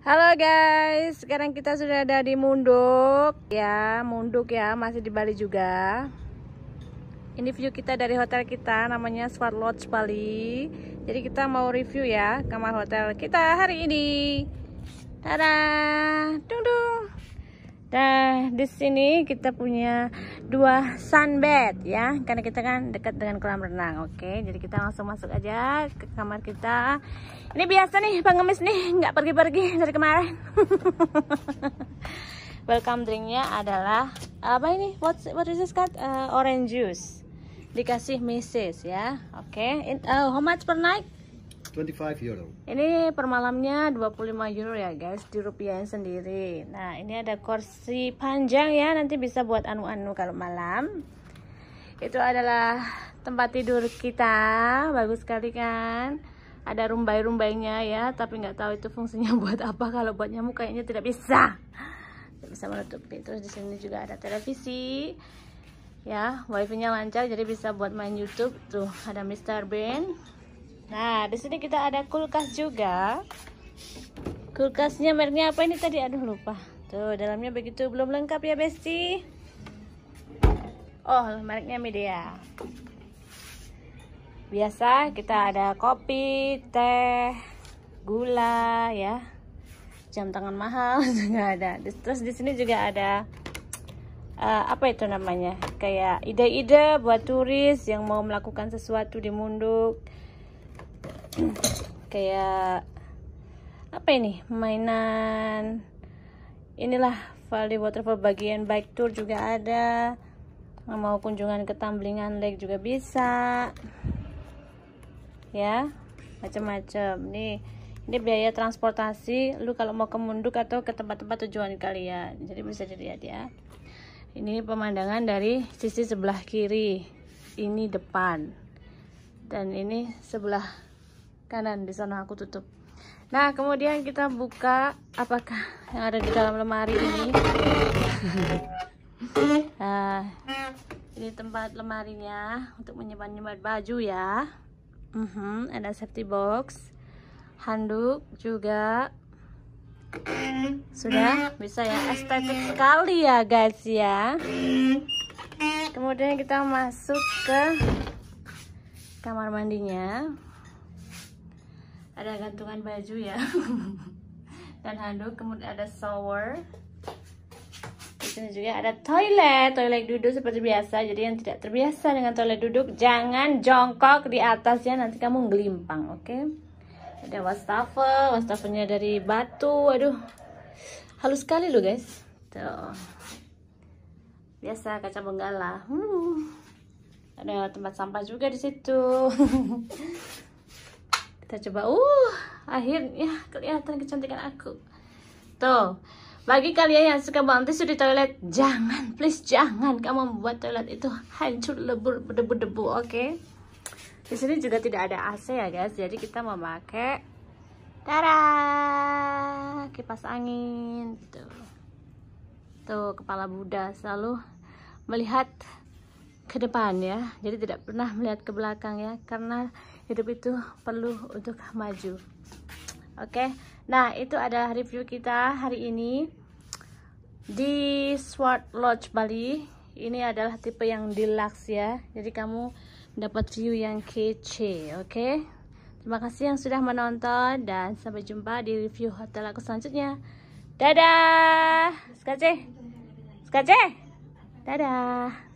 Halo guys, sekarang kita sudah ada di Munduk ya, Munduk ya, masih di Bali juga. Ini view kita dari hotel kita, namanya Swan Lodge Bali. Jadi kita mau review ya kamar hotel kita hari ini. Tada, dung dung. Nah, di sini kita punya dua sunbed ya, karena kita kan dekat dengan kolam renang. Oke, jadi kita langsung masuk aja ke kamar kita. Ini biasa nih, pengemis nih, nggak pergi-pergi dari kemarin. Welcome drinknya adalah apa ini? What what is this card? Uh, eh, orange juice. Dikasih Mrs. ya. Oke. Okay. uh, eh, how much per night? 25 euro. Ini per malamnya 25 euro ya guys, di rupiah sendiri. Nah, ini ada kursi panjang ya, nanti bisa buat anu-anu kalau malam. Itu adalah tempat tidur kita, bagus sekali kan? Ada rumbai-rumbainya ya, tapi nggak tahu itu fungsinya buat apa. Kalau buat nyamuk kayaknya tidak bisa. Tidak bisa menutupi. Terus di sini juga ada televisi. Ya, wifi-nya lancar jadi bisa buat main YouTube. Tuh, ada Mr. Ben. Nah, di sini kita ada kulkas juga. Kulkasnya mereknya apa ini tadi? Aduh, lupa. Tuh, dalamnya begitu belum lengkap ya, Besti. Oh, mereknya Media. Biasa kita ada kopi, teh, gula ya. Jam tangan mahal juga ada. Terus di sini juga ada uh, apa itu namanya kayak ide-ide buat turis yang mau melakukan sesuatu di Munduk kayak apa ini mainan inilah Valley Waterfall bagian bike tour juga ada mau kunjungan ke Tamblingan Lake juga bisa ya macam-macam nih ini biaya transportasi lu kalau mau ke Munduk atau ke tempat-tempat tujuan kalian jadi bisa dilihat ya ini pemandangan dari sisi sebelah kiri ini depan dan ini sebelah kanan di sana aku tutup nah kemudian kita buka apakah yang ada di dalam lemari ini nah, ini tempat lemarinya untuk menyimpan-nyimpan baju ya uh mm-hmm, -huh, ada safety box handuk juga sudah bisa ya estetik sekali ya guys ya kemudian kita masuk ke kamar mandinya ada gantungan baju ya dan handuk kemudian ada shower sini juga ada toilet toilet duduk seperti biasa jadi yang tidak terbiasa dengan toilet duduk jangan jongkok di atasnya nanti kamu gelimpang oke okay? ada wastafel wastafelnya dari batu aduh halus sekali loh guys tuh biasa kaca benggala hmm. ada tempat sampah juga di situ kita coba uh akhirnya kelihatan kecantikan aku tuh bagi kalian yang suka buang tisu di toilet jangan please jangan kamu membuat toilet itu hancur lebur debu debu oke okay? di sini juga tidak ada AC ya guys jadi kita memakai tara kipas angin tuh tuh kepala Buddha selalu melihat ke depan ya jadi tidak pernah melihat ke belakang ya karena hidup itu perlu untuk maju oke nah itu adalah review kita hari ini di Sword Lodge Bali ini adalah tipe yang deluxe ya jadi kamu dapat view yang kece oke terima kasih yang sudah menonton dan sampai jumpa di review hotel aku selanjutnya dadah skace skace dadah